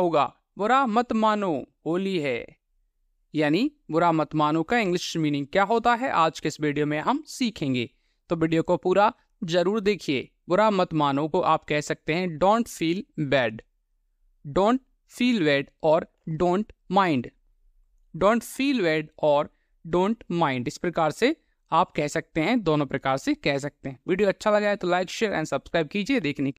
होगा बुरा मत मानो होली है यानी बुरा मत मानो का इंग्लिश मीनिंग क्या होता है आज के इस वीडियो में हम सीखेंगे तो वीडियो को पूरा जरूर देखिए बुरा मत मानो को आप कह सकते हैं don't feel bad don't feel bad और don't mind don't feel bad और डोंट माइंड इस प्रकार से आप कह सकते हैं दोनों प्रकार से कह सकते हैं वीडियो अच्छा लगा है तो लाइक शेयर एंड सब्सक्राइब कीजिए देखने